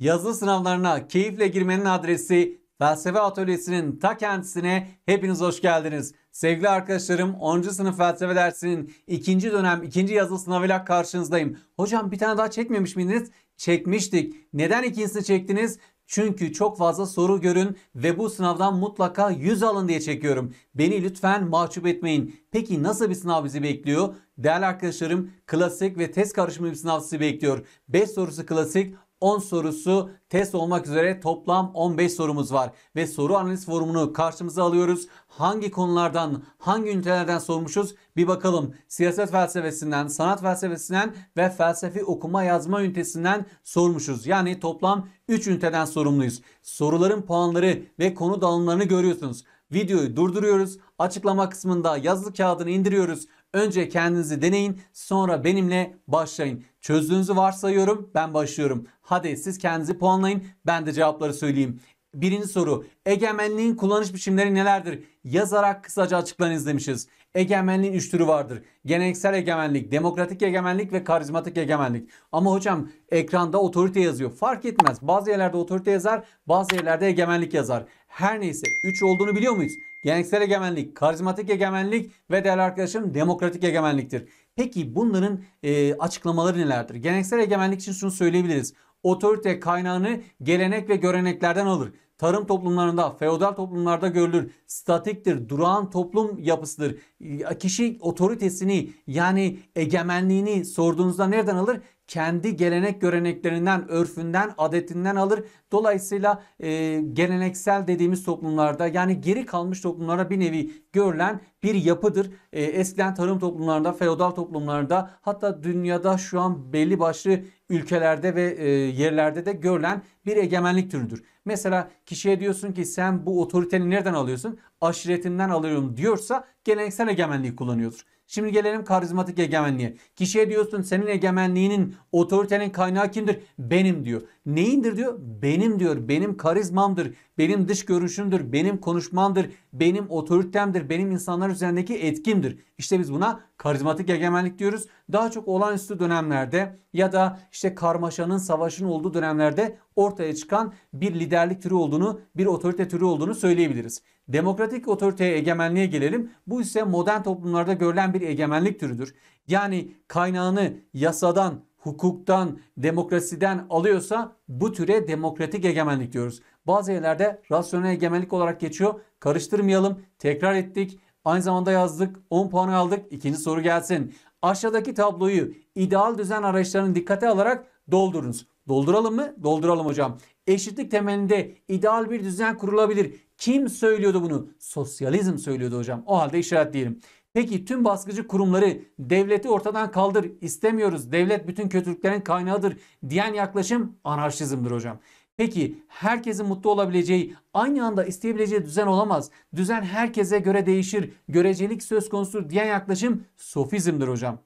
Yazılı sınavlarına keyifle girmenin adresi Felsefe Atölyesi'nin ta kendisine hepiniz hoş geldiniz. Sevgili arkadaşlarım 10. sınıf felsefe dersinin 2. dönem 2. yazılı sınavıyla karşınızdayım. Hocam bir tane daha çekmemiş miydiniz? Çekmiştik. Neden ikincisini çektiniz? Çünkü çok fazla soru görün ve bu sınavdan mutlaka 100 alın diye çekiyorum. Beni lütfen mahcup etmeyin. Peki nasıl bir sınav bizi bekliyor? Değerli arkadaşlarım klasik ve test karışımı bir sınav sizi bekliyor. 5 sorusu klasik, 10 sorusu test olmak üzere toplam 15 sorumuz var ve soru analiz forumunu karşımıza alıyoruz. Hangi konulardan, hangi ünitelerden sormuşuz bir bakalım. Siyaset felsefesinden, sanat felsefesinden ve felsefi okuma yazma ünitesinden sormuşuz. Yani toplam 3 üniteden sorumluyuz. Soruların puanları ve konu dalımlarını görüyorsunuz. Videoyu durduruyoruz. Açıklama kısmında yazılı kağıdını indiriyoruz. Önce kendinizi deneyin sonra benimle başlayın. Çözdüğünüzü varsayıyorum ben başlıyorum. Hadi siz kendinizi puanlayın ben de cevapları söyleyeyim. Birinci soru egemenliğin kullanış biçimleri nelerdir? Yazarak kısaca açıklan izlemişiz. Egemenliğin üç türü vardır. Geleneksel egemenlik, demokratik egemenlik ve karizmatik egemenlik. Ama hocam ekranda otorite yazıyor. Fark etmez. Bazı yerlerde otorite yazar, bazı yerlerde egemenlik yazar. Her neyse 3 olduğunu biliyor muyuz? geleneksel egemenlik, karizmatik egemenlik ve değerli arkadaşlarım demokratik egemenliktir. Peki bunların e, açıklamaları nelerdir? Geleneksel egemenlik için şunu söyleyebiliriz. Otorite kaynağını gelenek ve göreneklerden alır. Tarım toplumlarında, feodal toplumlarda görülür. Statiktir, durağan toplum yapısıdır. E, kişi otoritesini yani egemenliğini sorduğunuzda nereden alır? kendi gelenek göreneklerinden, örfünden, adetinden alır. Dolayısıyla e, geleneksel dediğimiz toplumlarda yani geri kalmış toplumlara bir nevi görülen bir yapıdır. E, eskiden tarım toplumlarında, feodal toplumlarda hatta dünyada şu an belli başlı ülkelerde ve e, yerlerde de görülen bir egemenlik türüdür. Mesela kişiye diyorsun ki sen bu otoriteni nereden alıyorsun? Aşiretinden alıyorum diyorsa geleneksel egemenliği kullanıyordur. Şimdi gelelim karizmatik egemenliğe. Kişiye diyorsun senin egemenliğinin otoritenin kaynağı kimdir? Benim diyor. Neyindir diyor? Benim diyor. Benim karizmamdır. Benim dış görünüşümdür. Benim konuşmamdır. Benim otoritemdir. Benim insanlar üzerindeki etkimdir. İşte biz buna karizmatik egemenlik diyoruz. Daha çok olağanüstü dönemlerde ya da işte karmaşanın, savaşın olduğu dönemlerde ortaya çıkan bir liderlik türü olduğunu, bir otorite türü olduğunu söyleyebiliriz. Demokratik otoriteye egemenliğe gelelim. Bu ise modern toplumlarda görülen bir egemenlik türüdür. Yani kaynağını yasadan, hukuktan, demokrasiden alıyorsa bu türe demokratik egemenlik diyoruz. Bazı yerlerde rasyonel egemenlik olarak geçiyor. Karıştırmayalım. Tekrar ettik. Aynı zamanda yazdık. 10 puanı aldık. İkinci soru gelsin. Aşağıdaki tabloyu ideal düzen araçlarının dikkate alarak doldurunuz. Dolduralım mı? Dolduralım hocam. Eşitlik temelinde ideal bir düzen kurulabilir. Kim söylüyordu bunu? Sosyalizm söylüyordu hocam. O halde işaretleyelim. Peki tüm baskıcı kurumları devleti ortadan kaldır istemiyoruz devlet bütün kötülüklerin kaynağıdır diyen yaklaşım anarşizmdir hocam. Peki herkesin mutlu olabileceği, aynı anda isteyebileceği düzen olamaz. Düzen herkese göre değişir, görecelik söz konusu diyen yaklaşım sofizmdir hocam.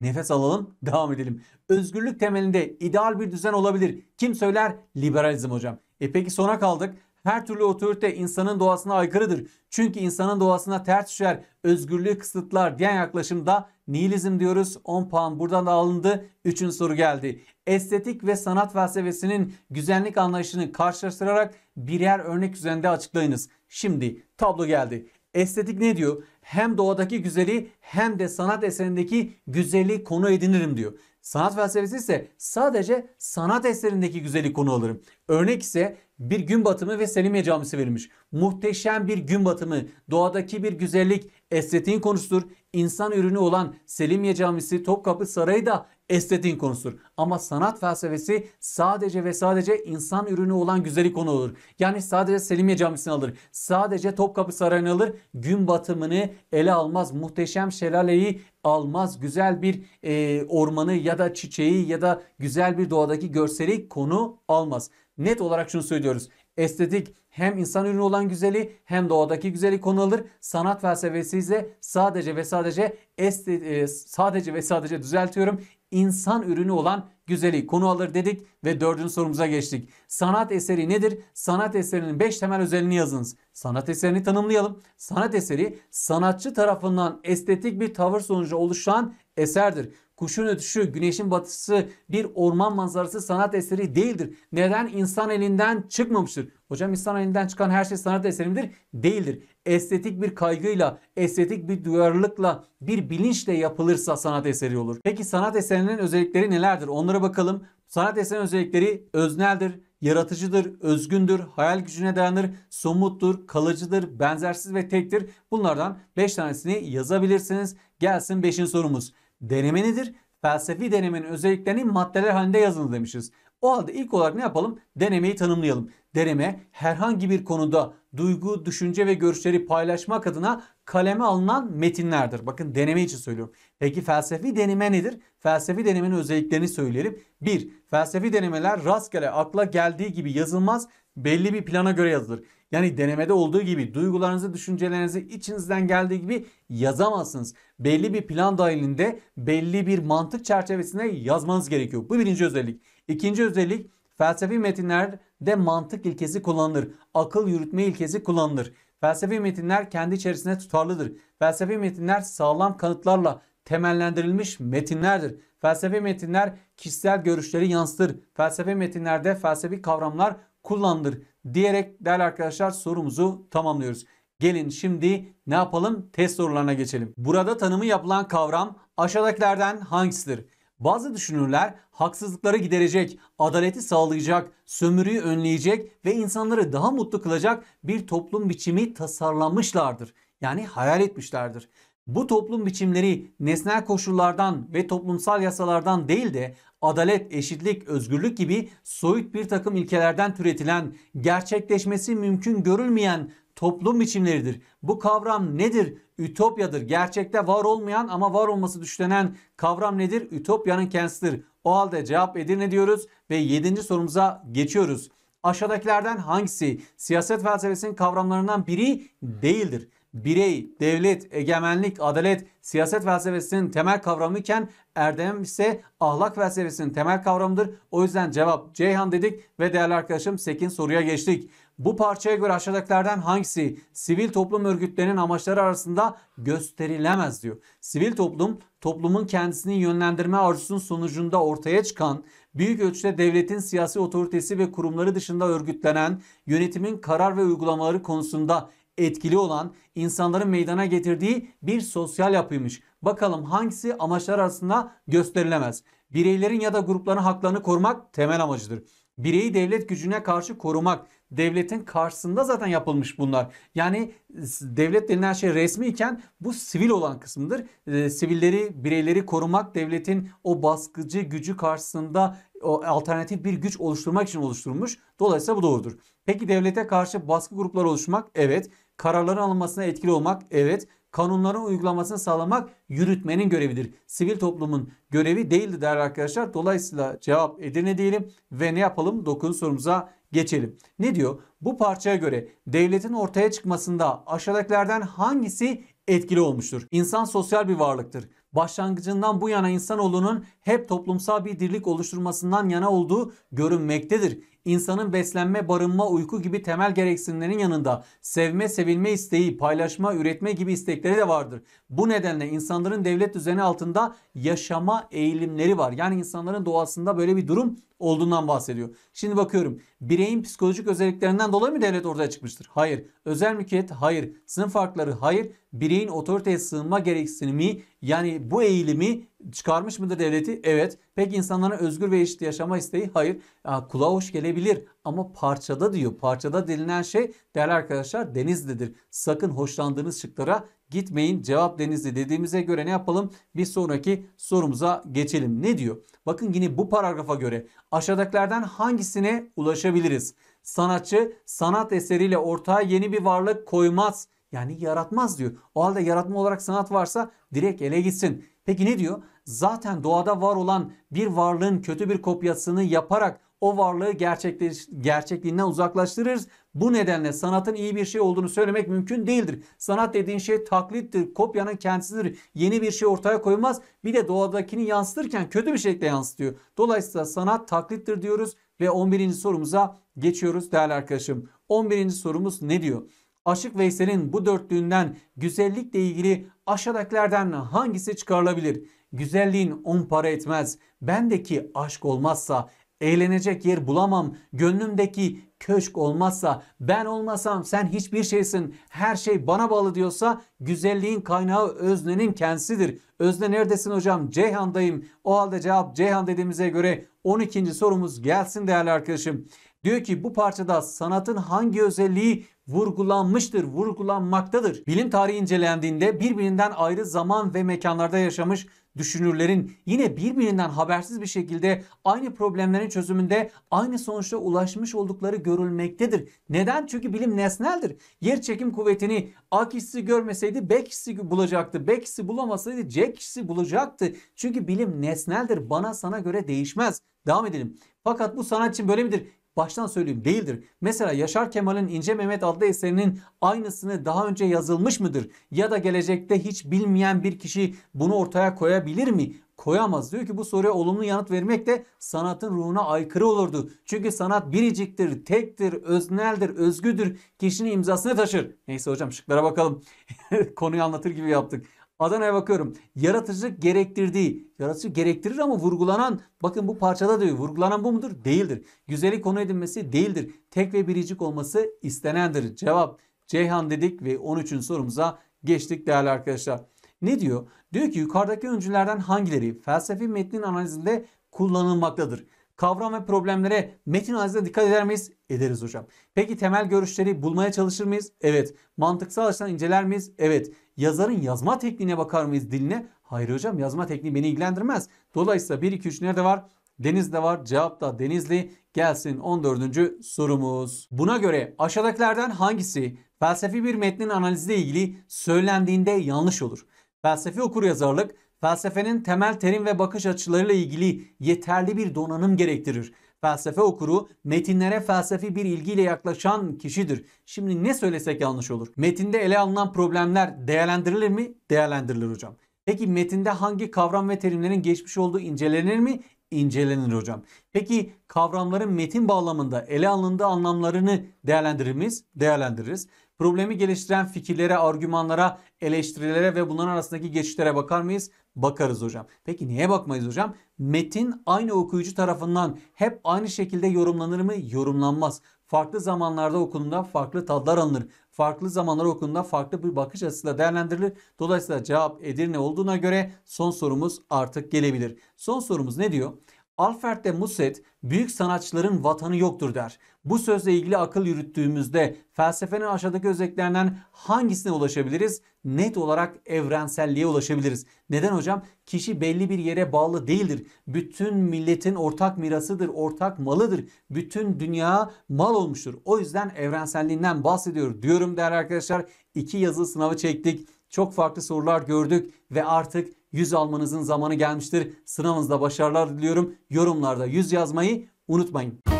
Nefes alalım, devam edelim. Özgürlük temelinde ideal bir düzen olabilir. Kim söyler? Liberalizm hocam. E peki sona kaldık. Her türlü otorite insanın doğasına aykırıdır. Çünkü insanın doğasına ters düşer, özgürlüğü kısıtlar diyen yaklaşımda nihilizm diyoruz. 10 puan buradan da alındı. Üçün soru geldi. Estetik ve sanat felsefesinin güzellik anlayışını karşılaştırarak birer örnek üzerinde açıklayınız. Şimdi tablo geldi. Estetik ne diyor? Hem doğadaki güzeli hem de sanat eserindeki güzeli konu edinirim diyor. Sanat felsefesi ise sadece sanat eserindeki güzeli konu alırım. Örnek ise bir gün batımı ve Selimiye Camisi verilmiş. Muhteşem bir gün batımı, doğadaki bir güzellik, estetiğin konusudur. İnsan ürünü olan Selimiye Camisi, Topkapı Sarayı da estetiğin konusudur. Ama sanat felsefesi sadece ve sadece insan ürünü olan güzeli konu olur. Yani sadece Selimiye Camisi'ni alır. Sadece Topkapı Sarayı'nı alır. Gün batımını ele almaz. Muhteşem şelaleyi almaz. Güzel bir e, ormanı ya da çiçeği ya da güzel bir doğadaki görseli konu almaz. Net olarak şunu söylüyoruz. Estetik hem insan ürünü olan güzeli hem doğadaki güzeli konu alır. Sanat felsefesi ise sadece ve sadece este, sadece ve sadece düzeltiyorum insan ürünü olan güzeli konu alır dedik ve dördüncü sorumuza geçtik. Sanat eseri nedir? Sanat eserinin beş temel özelliğini yazınız. Sanat eserini tanımlayalım. Sanat eseri sanatçı tarafından estetik bir tavır sonucu oluşan eserdir kuşun ötüşü, güneşin batısı bir orman manzarası sanat eseri değildir. Neden insan elinden çıkmamıştır? Hocam insan elinden çıkan her şey sanat eseri midir? Değildir. Estetik bir kaygıyla, estetik bir duyarlılıkla, bir bilinçle yapılırsa sanat eseri olur. Peki sanat eserinin özellikleri nelerdir? Onlara bakalım. Sanat eserinin özellikleri özneldir, yaratıcıdır, özgündür, hayal gücüne dayanır, somuttur, kalıcıdır, benzersiz ve tektir. Bunlardan 5 tanesini yazabilirsiniz. Gelsin 5'in sorumuz deneme nedir? Felsefi denemenin özelliklerini maddeler halinde yazınız demişiz. O halde ilk olarak ne yapalım? Denemeyi tanımlayalım. Deneme herhangi bir konuda duygu, düşünce ve görüşleri paylaşmak adına kaleme alınan metinlerdir. Bakın deneme için söylüyorum. Peki felsefi deneme nedir? Felsefi denemenin özelliklerini söyleyelim. 1. Felsefi denemeler rastgele akla geldiği gibi yazılmaz, belli bir plana göre yazılır. Yani denemede olduğu gibi duygularınızı, düşüncelerinizi içinizden geldiği gibi yazamazsınız. Belli bir plan dahilinde, belli bir mantık çerçevesinde yazmanız gerekiyor. Bu birinci özellik. İkinci özellik felsefi metinlerde mantık ilkesi kullanılır. Akıl yürütme ilkesi kullanılır. Felsefi metinler kendi içerisinde tutarlıdır. Felsefi metinler sağlam kanıtlarla temellendirilmiş metinlerdir. Felsefi metinler kişisel görüşleri yansıtır. Felsefi metinlerde felsefi kavramlar kullandır diyerek değerli arkadaşlar sorumuzu tamamlıyoruz. Gelin şimdi ne yapalım? Test sorularına geçelim. Burada tanımı yapılan kavram aşağıdakilerden hangisidir? Bazı düşünürler haksızlıkları giderecek, adaleti sağlayacak, sömürüyü önleyecek ve insanları daha mutlu kılacak bir toplum biçimi tasarlamışlardır. Yani hayal etmişlerdir. Bu toplum biçimleri nesnel koşullardan ve toplumsal yasalardan değil de adalet, eşitlik, özgürlük gibi soyut bir takım ilkelerden türetilen, gerçekleşmesi mümkün görülmeyen toplum biçimleridir. Bu kavram nedir? Ütopyadır. Gerçekte var olmayan ama var olması düşlenen kavram nedir? Ütopyanın kendisidir. O halde cevap Edirne diyoruz ve 7. sorumuza geçiyoruz. Aşağıdakilerden hangisi siyaset felsefesinin kavramlarından biri değildir? birey, devlet, egemenlik, adalet, siyaset felsefesinin temel kavramı iken erdem ise ahlak felsefesinin temel kavramıdır. O yüzden cevap Ceyhan dedik ve değerli arkadaşım Sekin soruya geçtik. Bu parçaya göre aşağıdakilerden hangisi sivil toplum örgütlerinin amaçları arasında gösterilemez diyor. Sivil toplum toplumun kendisini yönlendirme arzusunun sonucunda ortaya çıkan, büyük ölçüde devletin siyasi otoritesi ve kurumları dışında örgütlenen, yönetimin karar ve uygulamaları konusunda etkili olan insanların meydana getirdiği bir sosyal yapıymış. Bakalım hangisi amaçlar arasında gösterilemez. Bireylerin ya da grupların haklarını korumak temel amacıdır. Bireyi devlet gücüne karşı korumak, devletin karşısında zaten yapılmış bunlar. Yani devlet denilen şey resmi iken bu sivil olan kısımdır. E, sivilleri, bireyleri korumak devletin o baskıcı gücü karşısında o alternatif bir güç oluşturmak için oluşturulmuş. Dolayısıyla bu doğrudur. Peki devlete karşı baskı grupları oluşmak? Evet. Kararların alınmasına etkili olmak evet, kanunların uygulamasını sağlamak yürütmenin görevidir. Sivil toplumun görevi değildi değerli arkadaşlar. Dolayısıyla cevap Edirne diyelim ve ne yapalım? 9 sorumuza geçelim. Ne diyor? Bu parçaya göre devletin ortaya çıkmasında aşağıdakilerden hangisi etkili olmuştur? İnsan sosyal bir varlıktır. Başlangıcından bu yana insanoğlunun hep toplumsal bir dirlik oluşturmasından yana olduğu görünmektedir insanın beslenme, barınma, uyku gibi temel gereksinimlerin yanında sevme, sevilme isteği, paylaşma, üretme gibi istekleri de vardır. Bu nedenle insanların devlet düzeni altında yaşama eğilimleri var. Yani insanların doğasında böyle bir durum olduğundan bahsediyor. Şimdi bakıyorum. Bireyin psikolojik özelliklerinden dolayı mı devlet ortaya çıkmıştır? Hayır. Özel mülkiyet? Hayır. Sınıf farkları? Hayır. Bireyin otoriteye sığınma gereksinimi yani bu eğilimi çıkarmış mıdır devleti? Evet. Peki insanların özgür ve eşit yaşama isteği? Hayır. Ya, kulağa hoş gelebilir ama parçada diyor. Parçada denilen şey değerli arkadaşlar denizlidir. Sakın hoşlandığınız şıklara gitmeyin cevap denizli dediğimize göre ne yapalım? Bir sonraki sorumuza geçelim. Ne diyor? Bakın yine bu paragrafa göre aşağıdakilerden hangisine ulaşabiliriz? Sanatçı sanat eseriyle ortaya yeni bir varlık koymaz. Yani yaratmaz diyor. O halde yaratma olarak sanat varsa direkt ele gitsin. Peki ne diyor? Zaten doğada var olan bir varlığın kötü bir kopyasını yaparak o varlığı gerçekleş, gerçekliğinden uzaklaştırırız. Bu nedenle sanatın iyi bir şey olduğunu söylemek mümkün değildir. Sanat dediğin şey taklittir, kopyanın kendisidir. Yeni bir şey ortaya koymaz. Bir de doğadakini yansıtırken kötü bir şekilde yansıtıyor. Dolayısıyla sanat taklittir diyoruz ve 11. sorumuza geçiyoruz değerli arkadaşım. 11. sorumuz ne diyor? Aşık Veysel'in bu dörtlüğünden güzellikle ilgili aşağıdakilerden hangisi çıkarılabilir? Güzelliğin on para etmez. Bendeki aşk olmazsa Eğlenecek yer bulamam. Gönlümdeki köşk olmazsa, ben olmasam sen hiçbir şeysin, her şey bana bağlı diyorsa güzelliğin kaynağı öznenin kendisidir. Özne neredesin hocam? Ceyhan'dayım. O halde cevap Ceyhan dediğimize göre 12. sorumuz gelsin değerli arkadaşım. Diyor ki bu parçada sanatın hangi özelliği vurgulanmıştır, vurgulanmaktadır. Bilim tarihi incelendiğinde birbirinden ayrı zaman ve mekanlarda yaşamış düşünürlerin yine birbirinden habersiz bir şekilde aynı problemlerin çözümünde aynı sonuçta ulaşmış oldukları görülmektedir. Neden? Çünkü bilim nesneldir. Yer çekim kuvvetini A kişisi görmeseydi B kişisi bulacaktı. B kişisi bulamasaydı C kişisi bulacaktı. Çünkü bilim nesneldir. Bana sana göre değişmez. Devam edelim. Fakat bu sanat için böyle midir? baştan söyleyeyim değildir. Mesela Yaşar Kemal'in İnce Mehmet adlı eserinin aynısını daha önce yazılmış mıdır? Ya da gelecekte hiç bilmeyen bir kişi bunu ortaya koyabilir mi? koyamaz. Diyor ki bu soruya olumlu yanıt vermek de sanatın ruhuna aykırı olurdu. Çünkü sanat biriciktir, tektir, özneldir, özgüdür. Kişinin imzasını taşır. Neyse hocam şıklara bakalım. Konuyu anlatır gibi yaptık. Adana'ya bakıyorum. Yaratıcılık gerektirdiği, yaratıcılık gerektirir ama vurgulanan, bakın bu parçada diyor, vurgulanan bu mudur? Değildir. Güzeli konu edinmesi değildir. Tek ve biricik olması istenendir. Cevap Ceyhan dedik ve 13'ün sorumuza geçtik değerli arkadaşlar. Ne diyor? Diyor ki yukarıdaki öncülerden hangileri felsefi metnin analizinde kullanılmaktadır? kavram ve problemlere metin analizine dikkat eder miyiz? Ederiz hocam. Peki temel görüşleri bulmaya çalışır mıyız? Evet. Mantıksal açıdan inceler miyiz? Evet. Yazarın yazma tekniğine bakar mıyız diline? Hayır hocam yazma tekniği beni ilgilendirmez. Dolayısıyla 1, 2, 3 nerede var? Deniz'de var. Cevap da Denizli. Gelsin 14. sorumuz. Buna göre aşağıdakilerden hangisi felsefi bir metnin analiziyle ilgili söylendiğinde yanlış olur? Felsefi okur yazarlık felsefenin temel terim ve bakış açılarıyla ilgili yeterli bir donanım gerektirir. Felsefe okuru metinlere felsefi bir ilgiyle yaklaşan kişidir. Şimdi ne söylesek yanlış olur. Metinde ele alınan problemler değerlendirilir mi? Değerlendirilir hocam. Peki metinde hangi kavram ve terimlerin geçmiş olduğu incelenir mi? İncelenir hocam. Peki kavramların metin bağlamında ele alındığı anlamlarını değerlendirir miyiz? Değerlendiririz. Problemi geliştiren fikirlere, argümanlara, eleştirilere ve bunların arasındaki geçişlere bakar mıyız? bakarız hocam. Peki niye bakmayız hocam? Metin aynı okuyucu tarafından hep aynı şekilde yorumlanır mı? Yorumlanmaz. Farklı zamanlarda okunduğunda farklı tadlar alınır. Farklı zamanlar okunduğunda farklı bir bakış açısıyla değerlendirilir. Dolayısıyla cevap Edirne olduğuna göre son sorumuz artık gelebilir. Son sorumuz ne diyor? Alfred de Musset büyük sanatçıların vatanı yoktur der. Bu sözle ilgili akıl yürüttüğümüzde felsefenin aşağıdaki özelliklerinden hangisine ulaşabiliriz? Net olarak evrenselliğe ulaşabiliriz. Neden hocam? Kişi belli bir yere bağlı değildir. Bütün milletin ortak mirasıdır, ortak malıdır. Bütün dünya mal olmuştur. O yüzden evrenselliğinden bahsediyor diyorum değerli arkadaşlar. İki yazı sınavı çektik. Çok farklı sorular gördük ve artık 100 almanızın zamanı gelmiştir. Sınavınızda başarılar diliyorum. Yorumlarda 100 yazmayı unutmayın.